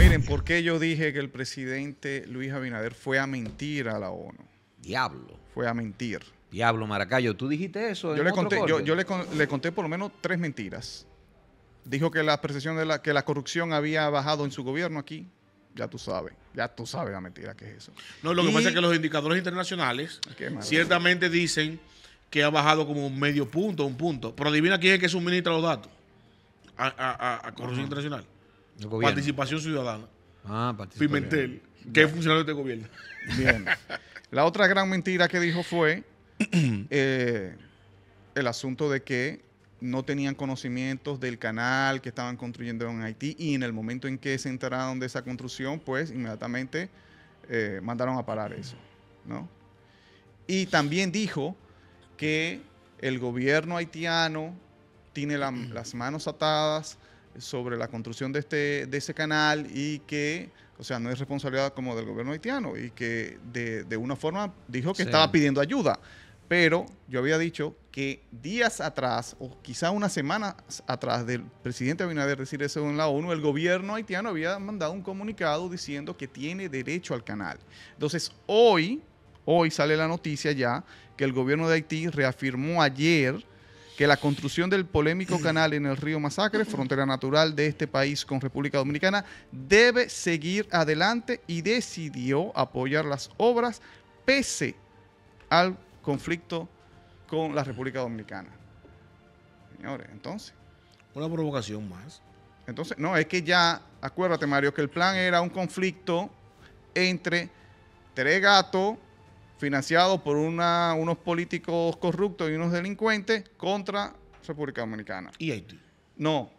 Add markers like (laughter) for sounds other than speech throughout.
Miren, ¿por qué yo dije que el presidente Luis Abinader fue a mentir a la ONU? Diablo. Fue a mentir. Diablo, Maracayo, ¿tú dijiste eso? Yo, le, conté, yo, le, conté por lo menos tres mentiras. Dijo que la percepción de la, que la corrupción había bajado en su gobierno aquí. Ya tú sabes, ya tú sabes la mentira que es eso. No, lo que pasa es que los indicadores internacionales ciertamente dicen que ha bajado como un medio punto, un punto. Pero adivina quién es el que suministra los datos a, corrupción internacional. Participación Ciudadana. Ah, Pimentel, que es funcionario de este gobierno. (laughs) Bien. La otra gran mentira que dijo fue (clears throat) eh, el asunto de que no tenían conocimientos del canal que estaban construyendo en Haití y en el momento en que se enteraron de esa construcción, pues inmediatamente eh, mandaron a parar eso. Y también dijo que el gobierno haitiano tiene las manos atadas sobre la construcción de, este, de ese canal y que, o sea, no es responsabilidad como del gobierno haitiano y que de, una forma dijo que estaba pidiendo ayuda. Pero yo había dicho que días atrás, o quizá unas semanas atrás del presidente Abinader decir eso en la ONU, el gobierno haitiano había mandado un comunicado diciendo que tiene derecho al canal. Entonces, hoy, hoy sale la noticia ya que el gobierno de Haití reafirmó ayer que la construcción del polémico canal en el río Masacre, frontera natural de este país con República Dominicana, debe seguir adelante y decidió apoyar las obras pese al conflicto con la República Dominicana. Señores, entonces. Una provocación más. Entonces, no, es que ya, acuérdate Mario, que el plan era un conflicto entre Tres Gatos, Financiado por una, unos políticos corruptos y unos delincuentes contra República Dominicana. ¿Y Haití? No.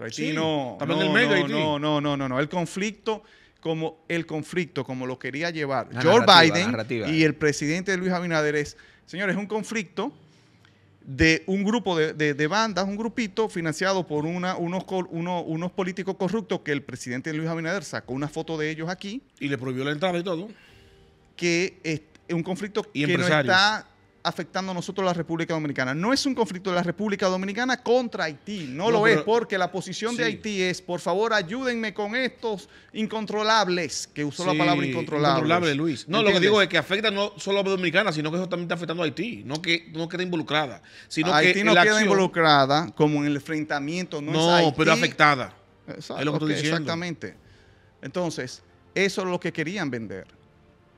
Haití no. También no, no, No, no, no, El conflicto como el conflicto, como lo quería llevar George Biden y el presidente Luis Abinader es, señores, un conflicto de un grupo de, bandas, un grupito financiado por unos, unos políticos corruptos que el presidente Luis Abinader sacó una foto de ellos aquí. Y le prohibió la entrada y todo. Que este, un conflicto que nos está afectando a nosotros la República Dominicana. No es un conflicto de la República Dominicana contra Haití, no, lo es, porque la posición de Haití es, por favor, ayúdenme con estos incontrolables, que usó la palabra incontrolables. Incontrolable, Luis. No, lo que digo es que afecta no solo a la Dominicana, sino que eso también está afectando a Haití, no que no queda involucrada. Sino Haití no queda involucrada como en el enfrentamiento, no, Haití. pero afectada. estoy Exactamente. Entonces, eso es lo que querían vender.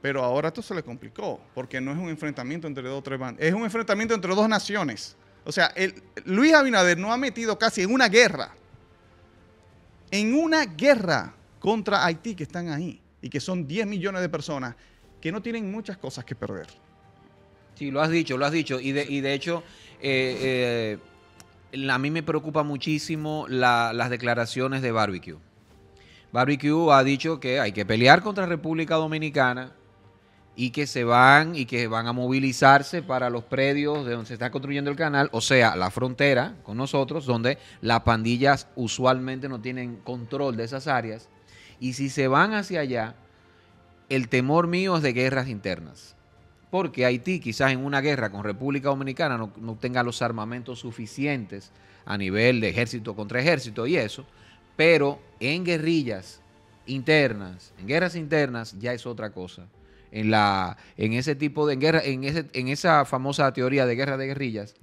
Pero ahora esto se le complicó, porque no es un enfrentamiento entre dos o tres bandas, es un enfrentamiento entre dos naciones. O sea, Luis Abinader no ha metido casi en una guerra, en una guerra contra Haití que están ahí y que son 10 millones de personas que no tienen muchas cosas que perder. Sí, lo has dicho, lo has dicho. Y de, de hecho, eh, eh, a mí me preocupa muchísimo las declaraciones de Barbecue. Barbecue ha dicho que hay que pelear contra República Dominicana, y que se van y que van a movilizarse para los predios de donde se está construyendo el canal, o sea, la frontera con nosotros, donde las pandillas usualmente no tienen control de esas áreas. Y si se van hacia allá, el temor mío es de guerras internas. Porque Haití quizás en una guerra con República Dominicana no, tenga los armamentos suficientes a nivel de ejército contra ejército y eso, pero en guerrillas internas, en guerras internas ya es otra cosa en la en ese tipo de guerra en ese en esa famosa teoría de guerra de guerrillas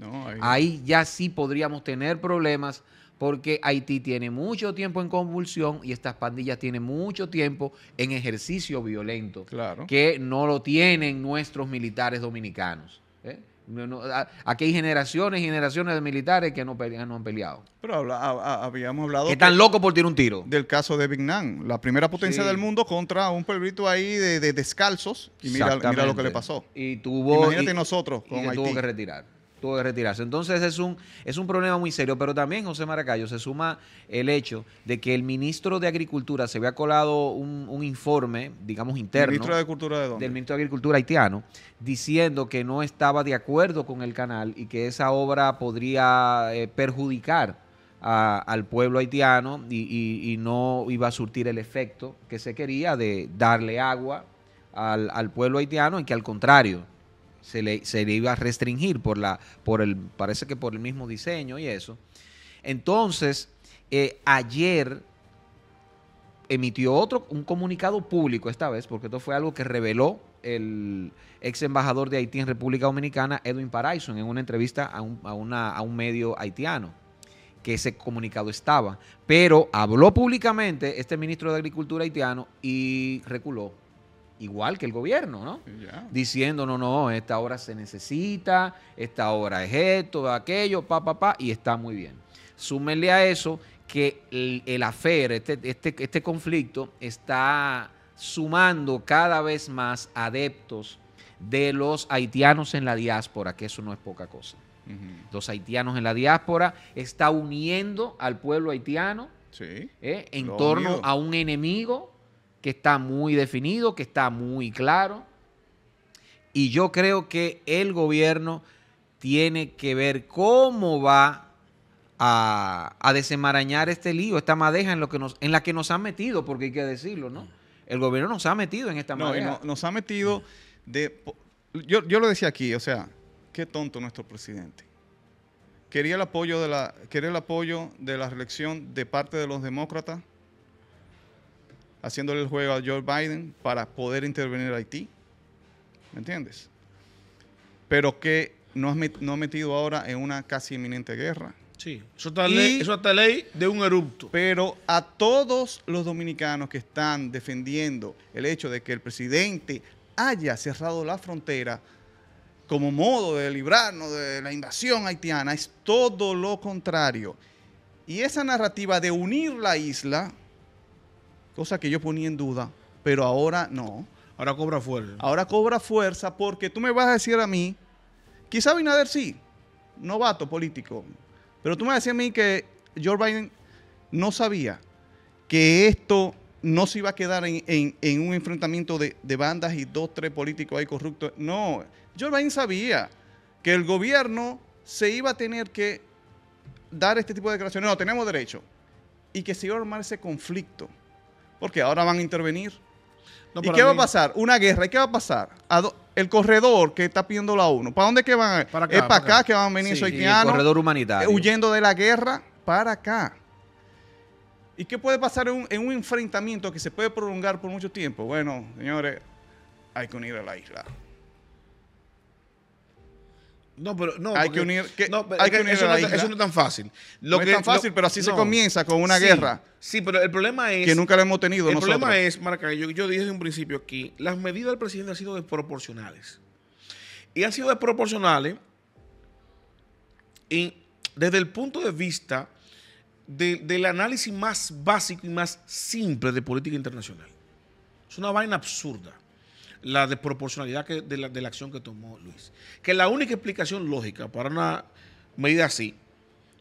ahí... ya sí podríamos tener problemas porque Haití tiene mucho tiempo en convulsión y estas pandillas tienen mucho tiempo en ejercicio violento que no lo tienen nuestros militares dominicanos ¿eh? aquí hay generaciones y generaciones de militares que no, han peleado. Pero habíamos hablado. Que están locos por tirar un tiro. Del caso de Vietnam, la primera potencia del mundo contra un pueblito ahí de, descalzos. Y mira, mira, lo que le pasó. Y tuvo. Imagínate nosotros con y tuvo que retirar tuvo retirarse. Entonces es un, es un problema muy serio, pero también, José Maracayo, se suma el hecho de que el ministro de Agricultura se había colado un, un informe, digamos, interno. de Del ministro de Agricultura haitiano, diciendo que no estaba de acuerdo con el canal y que esa obra podría eh, perjudicar al pueblo haitiano y, no iba a surtir el efecto que se quería de darle agua al, al pueblo haitiano y que al contrario se le, iba a restringir por la, por el, parece que por el mismo diseño y eso. Entonces, eh, ayer emitió otro, un comunicado público esta vez, porque esto fue algo que reveló el ex embajador de Haití en República Dominicana, Edwin Paraison, en una entrevista a a un medio haitiano, que ese comunicado estaba. Pero habló públicamente este ministro de Agricultura haitiano y reculó igual que el gobierno, ¿no? Diciendo, no, no, esta obra se necesita, esta obra es esto, aquello, pa, pa, pa, y está muy bien. Súmenle a eso que el, el afer, este, este, este conflicto, está sumando cada vez más adeptos de los haitianos en la diáspora, que eso no es poca cosa. Los haitianos en la diáspora está uniendo al pueblo haitiano ¿eh? en torno a un enemigo que está muy definido, que está muy claro. Y yo creo que el gobierno tiene que ver cómo va a, a este lío, esta madeja en, lo que en la que nos han metido, porque hay que decirlo, ¿no? El gobierno nos ha metido en esta nos ha metido de... Yo, lo decía aquí, o sea, qué tonto nuestro presidente quería el apoyo de la quería el apoyo de la reelección de parte de los demócratas haciéndole el juego a Joe Biden para poder intervenir en Haití. ¿Me entiendes? Pero que no ha metido ahora en una casi inminente guerra. Sí, eso ley, eso está ley de un erupto. Pero a todos los dominicanos que están defendiendo el hecho de que el presidente haya cerrado la frontera como modo de librarnos de la invasión haitiana, es todo lo contrario. Y esa narrativa de unir la isla cosa que yo ponía en duda, pero ahora no. Ahora cobra fuerza. Ahora cobra fuerza porque tú me vas a decir a mí, quizá Binader sí, novato político, pero tú me vas a mí que Joe Biden no sabía que esto no se iba a quedar en, un enfrentamiento de, de, bandas y dos, tres políticos ahí corruptos. No, Joe Biden sabía que el gobierno se iba a tener que dar este tipo de declaraciones. No, tenemos derecho. Y que se iba a armar ese conflicto. Porque ahora van a intervenir. ¿Y qué va a pasar? Una guerra. ¿Y qué va a pasar? el corredor que está pidiendo la ONU. ¿Para dónde que van? es para, acá, que van a venir El corredor humanitario. Eh, huyendo de la guerra para acá. ¿Y qué puede pasar en un enfrentamiento que se puede prolongar por mucho tiempo? Bueno, señores, hay que unir a la isla. No, pero no. Hay que unir. eso, no, es tan fácil. Lo no es tan fácil, pero así se comienza con una guerra. Sí, pero el problema es. Que nunca la hemos tenido. El problema es, Marca, yo, dije desde un principio aquí: las medidas del presidente han sido desproporcionales. Y han sido desproporcionales y desde el punto de vista del análisis más básico y más simple de política internacional. Es una vaina absurda la desproporcionalidad de, la, acción que tomó Luis. Que la única explicación lógica para una medida así,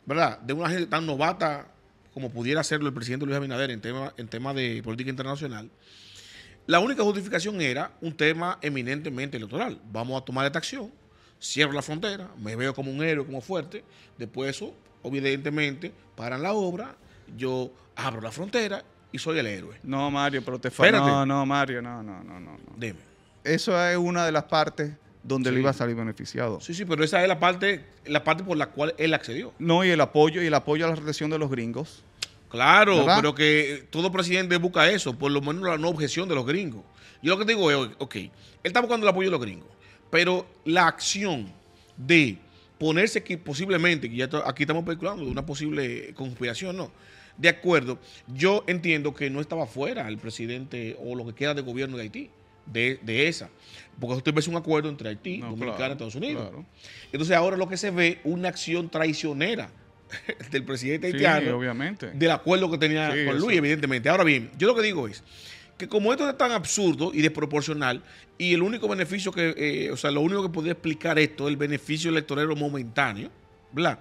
¿verdad? De una gente tan novata como pudiera hacerlo el presidente Luis Abinader en tema, en tema de política internacional, la única justificación era un tema eminentemente electoral. Vamos a tomar esta acción, cierro la frontera, me veo como un héroe, como fuerte, después eso, evidentemente, paran la obra, yo abro la frontera y soy el héroe. No, Mario, pero te falta. No, no, Mario, no, no, no, no. Dime eso es una de las partes donde él iba a salir beneficiado. Sí, sí, pero esa es la parte, la parte por la cual él accedió. No, y el apoyo, y el apoyo a la retención de los gringos. Claro, pero que eh, todo presidente busca eso, por lo menos la no objeción de los gringos. Yo lo que digo es, ok, él está buscando el apoyo de los gringos, pero la acción de ponerse que posiblemente, que ya aquí estamos especulando de una posible conspiración, no. De acuerdo, yo entiendo que no estaba fuera el presidente o lo que queda de gobierno de Haití de, esa. Porque usted ve un acuerdo entre Haití, Dominicana y Estados Unidos. Entonces ahora lo que se ve una acción traicionera (laughs) del presidente haitiano. Del acuerdo que tenía con Luis, evidentemente. Ahora bien, yo lo que digo es que como esto es tan absurdo y desproporcional, y el único beneficio que, eh, o sea, lo único que podría explicar esto, el beneficio electorero momentáneo, bla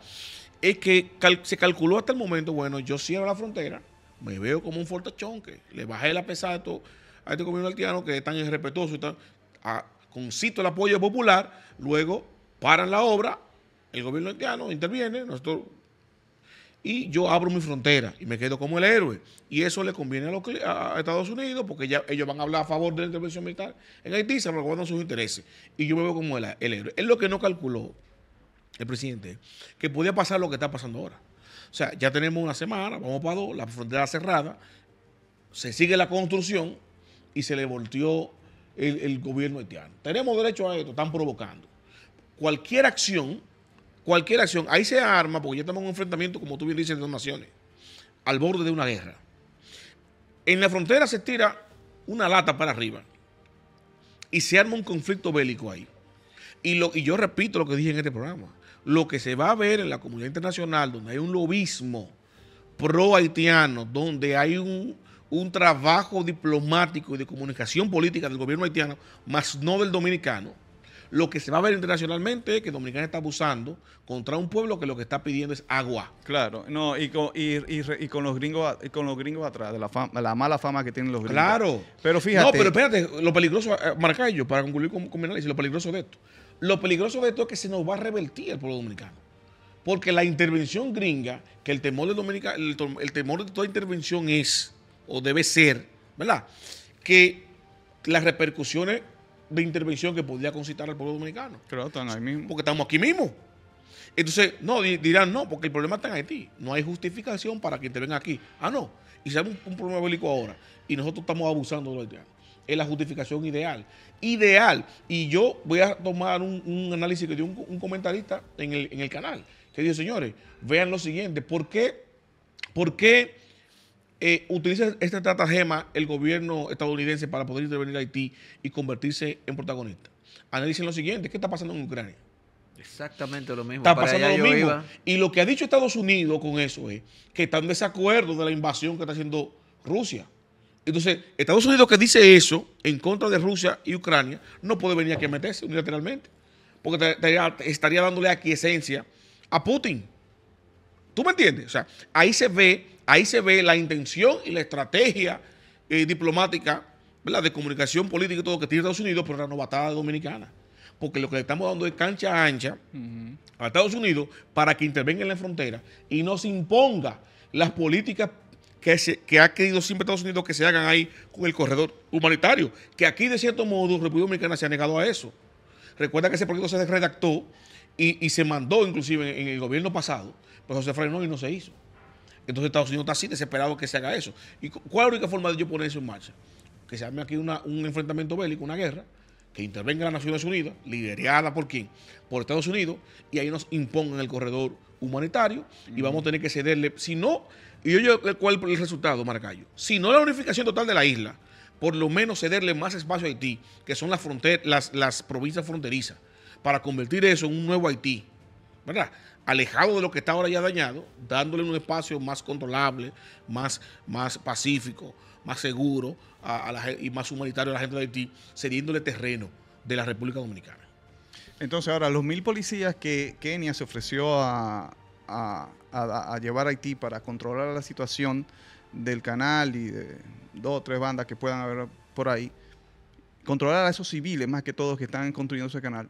Es que se calculó hasta el momento, bueno, yo cierro la frontera, me veo como un fortachón, que le bajé la pesada de todo a este gobierno haitiano que es tan irrespetuoso y tan, ah, concito el apoyo popular, luego paran la obra, el gobierno haitiano interviene, nosotros y yo abro mi frontera y me quedo como el héroe. Y eso le conviene a, Estados Unidos porque ellos van a hablar a favor de la intervención militar en Haití, se guardan sus intereses. Y yo me veo como el, el, héroe. Es lo que no calculó el presidente, que podía pasar lo que está pasando ahora. O sea, ya tenemos una semana, vamos para dos, la frontera cerrada, se sigue la construcción y se le volteó el, gobierno haitiano. Tenemos derecho a esto, están provocando. Cualquier acción, cualquier acción, ahí se arma, porque ya estamos en un enfrentamiento, como tú bien dices, de dos naciones, al borde de una guerra. En la frontera se tira una lata para arriba y se arma un conflicto bélico ahí. Y, lo, y yo repito lo que dije en este programa. Lo que se va a ver en la comunidad internacional, donde hay un lobismo pro haitiano, donde hay un, un trabajo diplomático y de comunicación política del gobierno haitiano, más no del dominicano, lo que se va a ver internacionalmente es que Dominicana está abusando contra un pueblo que lo que está pidiendo es agua. Claro, no, y con, y, con los gringos con los gringos atrás, de la, mala fama que tienen los gringos. Claro. Pero fíjate. No, pero espérate, lo peligroso, eh, para concluir con, con, mi análisis, lo peligroso de esto. Lo peligroso de esto es que se nos va a revertir el pueblo dominicano. Porque la intervención gringa, que el temor de Dominica, el temor de toda intervención es o debe ser, ¿verdad? Que las repercusiones de intervención que podría concitar al pueblo dominicano. Claro, están ahí mismo. Porque estamos aquí mismo. Entonces, no, dirán, no, porque el problema está en Haití. No hay justificación para que intervengan aquí. Ah, no. Y se un, un problema bélico ahora. Y nosotros estamos abusando de los haitianos. Es la justificación ideal. Ideal. Y yo voy a tomar un, análisis que dio un, comentarista en el, en el, canal, que dijo, señores, vean lo siguiente. ¿Por qué? ¿Por qué eh, utiliza esta estratagema el gobierno estadounidense para poder intervenir a Haití y convertirse en protagonista? Analicen lo siguiente, ¿qué está pasando en Ucrania? Exactamente lo mismo. Está pasando lo mismo. Y lo que ha dicho Estados Unidos con eso es que está en desacuerdo de la invasión que está haciendo Rusia. Entonces, Estados Unidos que dice eso en contra de Rusia y Ucrania no puede venir aquí a meterse unilateralmente, porque estaría, estaría dándole aquiescencia a Putin. ¿Tú me entiendes? O sea, ahí se ve ahí se ve la intención y la estrategia eh, diplomática, ¿verdad? de comunicación política y todo lo que tiene Estados Unidos por la novatada dominicana. Porque lo que le estamos dando es cancha ancha a Estados Unidos para que intervenga en la frontera y nos imponga las políticas que, ha querido siempre Estados Unidos que se hagan ahí con el corredor humanitario, que aquí de cierto modo República Dominicana se ha negado a eso. Recuerda que ese proyecto se redactó y, se mandó inclusive en, el gobierno pasado, pero José frenó y no se hizo. Entonces Estados Unidos está así desesperado que se haga eso. ¿Y cuál es la única forma de yo poner eso en marcha? Que se arme aquí un enfrentamiento bélico, una guerra, que intervenga las Naciones Unidas, liderada por quién? Por Estados Unidos, y ahí nos impongan el corredor humanitario y vamos a tener que cederle, si no, y yo, cuál es el resultado, Maracayo? si no la unificación total de la isla, por lo menos cederle más espacio a Haití, que son las, las, las provincias fronterizas, para convertir eso en un nuevo Haití, ¿verdad? alejado de lo que está ahora ya dañado, dándole un espacio más controlable, más, más pacífico, más seguro y más humanitario a la gente de Haití, cediéndole terreno de la República Dominicana. Entonces, ahora, los mil policías que Kenia se ofreció a, a, llevar a Haití para controlar la situación del canal y de dos o tres bandas que puedan haber por ahí, controlar a esos civiles más que todos que están construyendo ese canal.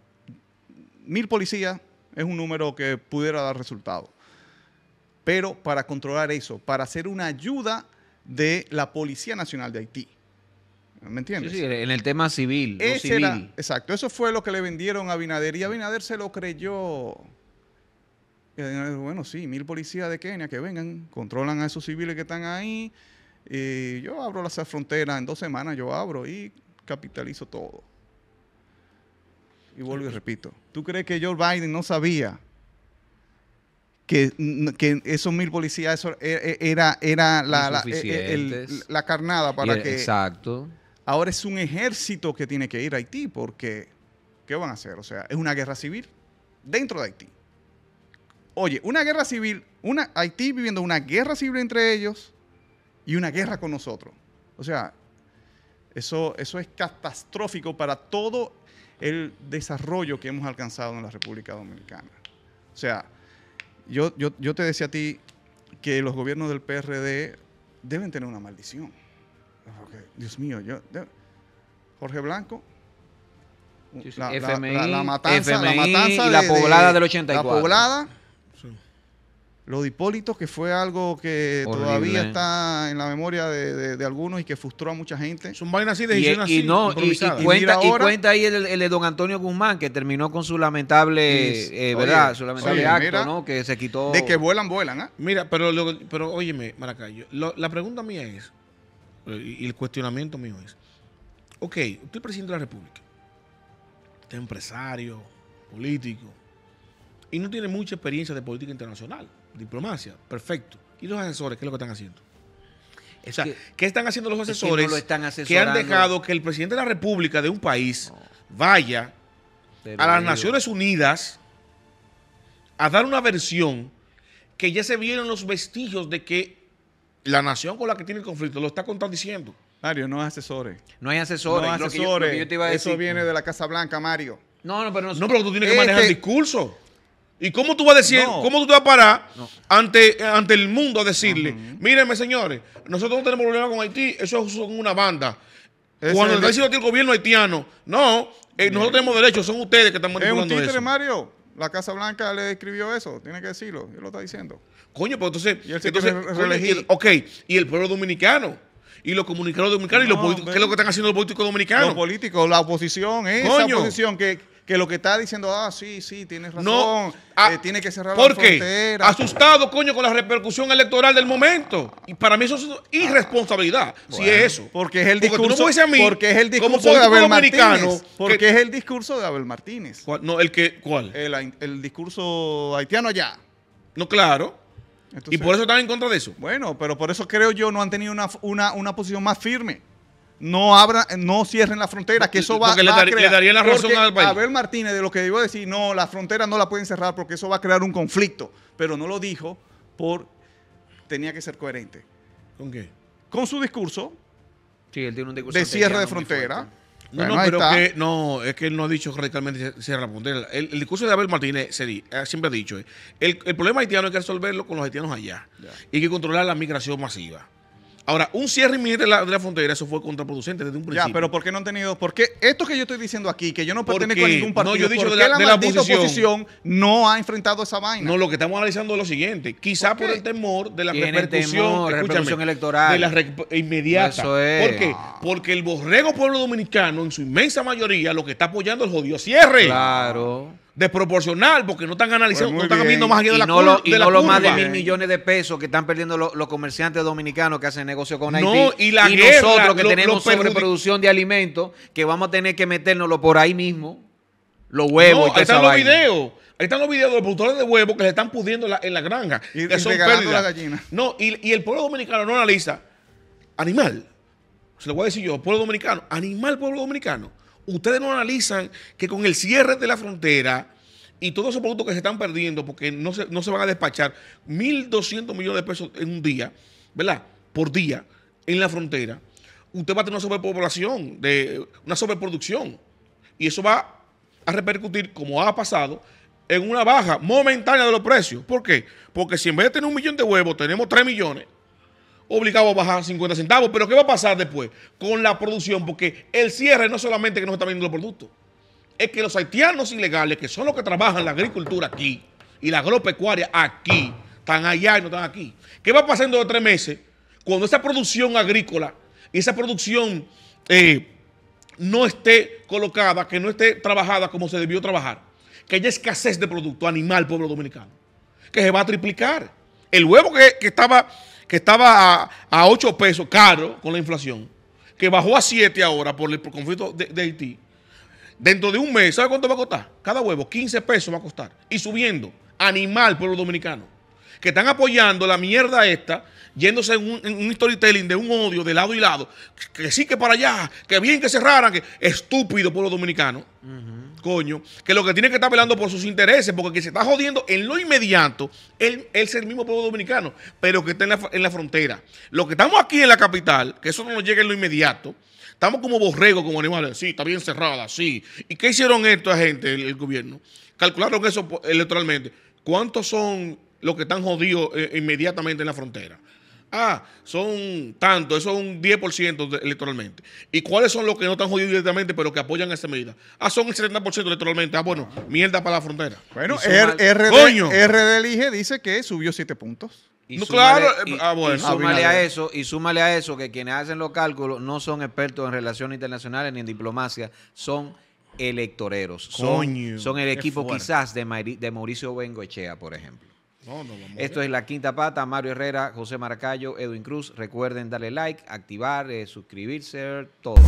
Mil policías es un número que pudiera dar resultado. Pero para controlar eso, para hacer una ayuda de la Policía Nacional de Haití. ¿Me entiendes? Sí, en el tema civil. exacto, eso fue lo que le vendieron a Binader y Abinader se lo creyó. Bueno, sí, mil policías de Kenia que vengan, controlan a esos civiles que están ahí. Y yo abro las fronteras, en dos semanas yo abro y capitalizo todo y vuelvo y repito, ¿tú crees que Joe Biden no sabía que, esos mil policías e, e, era, era la, e, carnada para que... Exacto. Ahora es un ejército que tiene que ir a Haití porque, ¿qué van a hacer? O sea, es una guerra civil dentro de Haití. Oye, una guerra civil, una, Haití viviendo una guerra civil entre ellos y una guerra con nosotros. O sea, eso, eso es catastrófico para todo el desarrollo que hemos alcanzado en la República Dominicana. O sea, yo, yo, te decía a ti que los gobiernos del PRD deben tener una maldición. Dios mío, yo, Jorge Blanco, la, la, matanza, la matanza la poblada del 84. La poblada los de que fue algo que todavía está en la memoria de, algunos y que frustró a mucha gente. Son vainas así, decisiones así, y, cuenta, ahí el, de don Antonio Guzmán, que terminó con su lamentable, eh, acto, ¿no? Que se quitó. De que vuelan, vuelan, ¿ah? Mira, pero, pero óyeme, Maracayo, la pregunta mía es, y el cuestionamiento mío es, ok, usted es presidente de la República, usted es empresario, político, y no tiene mucha experiencia de política internacional diplomacia. Perfecto. ¿Y los asesores qué es lo que están haciendo? o sea, ¿qué están haciendo los asesores que, han dejado que el presidente de la República de un país vaya a las Naciones Unidas a dar una versión que ya se vieron los vestigios de que la nación con la que tiene el conflicto lo está contradiciendo? Mario, no hay asesores. No hay asesores. Eso viene de la Casa Blanca, Mario. No, no, pero no. pero tú tienes que este manejar el discurso. ¿Y cómo tú vas a decir, cómo tú te vas a parar ante, ante el mundo a decirle, mírenme señores, nosotros no tenemos problema con Haití, eso son una banda. Cuando el... está diciendo el gobierno haitiano, no, eh, nosotros tenemos derecho, son ustedes que están manipulando eso. Es un títere, Mario. La Casa Blanca le escribió eso, tiene que decirlo, él lo está diciendo. Coño, pero pues entonces, entonces ok, y el pueblo dominicano y los comunicados dominicanos ¿Qué es lo que están haciendo los políticos dominicanos? Los políticos, la oposición, esa oposición que, que lo que está diciendo, ah, sí, sí, tienes razón, no, ah, eh, tiene que cerrar ¿por qué? Asustado, coño, con la repercusión electoral del momento. Y para mí eso es irresponsabilidad, si es eso. Porque es el discurso, porque, es el discurso de Abel Martínez. Porque es el discurso de Abel Martínez. No, ¿el que ¿Cuál? El, discurso haitiano allá. No, claro. y por eso están en contra de eso. Bueno, pero por eso creo yo no han tenido una posición más firme no abra, no cierren la frontera, que eso va, a crear. Le daría la razón al país. Abel Martínez de lo que iba a decir, no, la frontera no la pueden cerrar porque eso va a crear un conflicto, pero no lo dijo por tenía que ser coherente. ¿Con qué? Con su discurso. Sí, él tiene un discurso de cierre de frontera. No, no, pero que, no, es que él no ha dicho correctamente cierra la frontera. El, discurso de Abel Martínez eh, siempre ha dicho, eh, el, problema haitiano hay que resolverlo con los haitianos allá. Y que controlar la migración masiva. Ahora, un cierre inmediato de la, frontera, eso fue contraproducente desde un principio. Ya, pero ¿por qué no han tenido? ¿Por qué esto que yo estoy diciendo aquí, que yo no pertenezco a ningún partido, no, yo he dicho la, oposición, no ha enfrentado esa vaina? No, lo que estamos analizando es lo siguiente. Quizá ¿Por, el temor de la repercusión, temor, repercusión electoral. De la inmediata. Eso es. ¿Por qué? Porque el borrego pueblo dominicano, en su inmensa mayoría, lo que está apoyando es el jodido cierre. Claro desproporcional porque no están analizando, pues no están viendo más allá de la, no y no los lo más de mil millones de pesos que están perdiendo los, comerciantes dominicanos que hacen negocio con Haití. y, nosotros que tenemos sobreproducción de alimentos que vamos a tener que metérnoslo por ahí mismo, los huevos. ahí están los videos. Ahí están los videos de los productores de huevos que se están pudiendo en la, granja. Y, no, y, y el pueblo dominicano no analiza. Animal. Se lo voy a decir yo, pueblo dominicano. Animal, pueblo dominicano ustedes no analizan que con el cierre de la frontera y todos esos productos que se están perdiendo porque no se, no se van a despachar, 1.200 millones de pesos en un día, ¿verdad? Por día en la frontera, usted va a tener una sobrepoblación, de, una sobreproducción. Y eso va a repercutir, como ha pasado, en una baja momentánea de los precios. ¿Por qué? Porque si en vez de tener un millón de huevos, tenemos 3 millones, Obligado a bajar 50 centavos. Pero ¿qué va a pasar después con la producción? Porque el cierre no solamente que no se están vendiendo los productos, es que los haitianos ilegales, que son los que trabajan la agricultura aquí y la agropecuaria aquí, están allá y no están aquí. ¿Qué va a pasar de tres meses cuando esa producción agrícola y esa producción eh, no esté colocada, que no esté trabajada como se debió trabajar? Que haya escasez de producto animal, pueblo dominicano, que se va a triplicar. El huevo que estaba que estaba a, 8 pesos caro con la inflación, que bajó a 7 ahora por el, conflicto de, de, Haití, dentro de un mes, ¿sabe cuánto va a costar? Cada huevo, 15 pesos va a costar. Y subiendo, animal pueblo dominicano que están apoyando la mierda esta, yéndose en un, storytelling de un odio de lado y lado, que, sí que para allá, que bien que cerraran, que estúpido pueblo dominicano, coño, que lo que tiene que estar pelando por sus intereses, porque que se está jodiendo en lo inmediato, él, es el mismo pueblo dominicano, pero que está en la, frontera. Lo que estamos aquí en la capital, que eso no nos llegue en lo inmediato, Estamos como borregos, como animales. Sí, está bien cerrada, sí. ¿Y qué hicieron esta gente, el gobierno? Calcularon eso electoralmente. ¿Cuántos son los que están jodidos eh, inmediatamente en la frontera. Ah, son tanto, eso es un 10% de, electoralmente. ¿Y cuáles son los que no están jodidos directamente, pero que apoyan esta medida? Ah, son el 70% electoralmente. Ah, bueno, ah. mierda para la frontera. Bueno, R RD, dice que subió 7 puntos. Y no, súmale, claro, ah, bueno, a eso, y súmale a eso que quienes hacen los cálculos no son expertos en relaciones internacionales ni en diplomacia, son electoreros. Coño, son, el equipo quizás de, Mauricio de Mauricio por ejemplo. Esto es La Quinta Pata, Mario Herrera, José Maracayo, Edwin Cruz. Recuerden darle like, activar, eh, suscribirse, todo.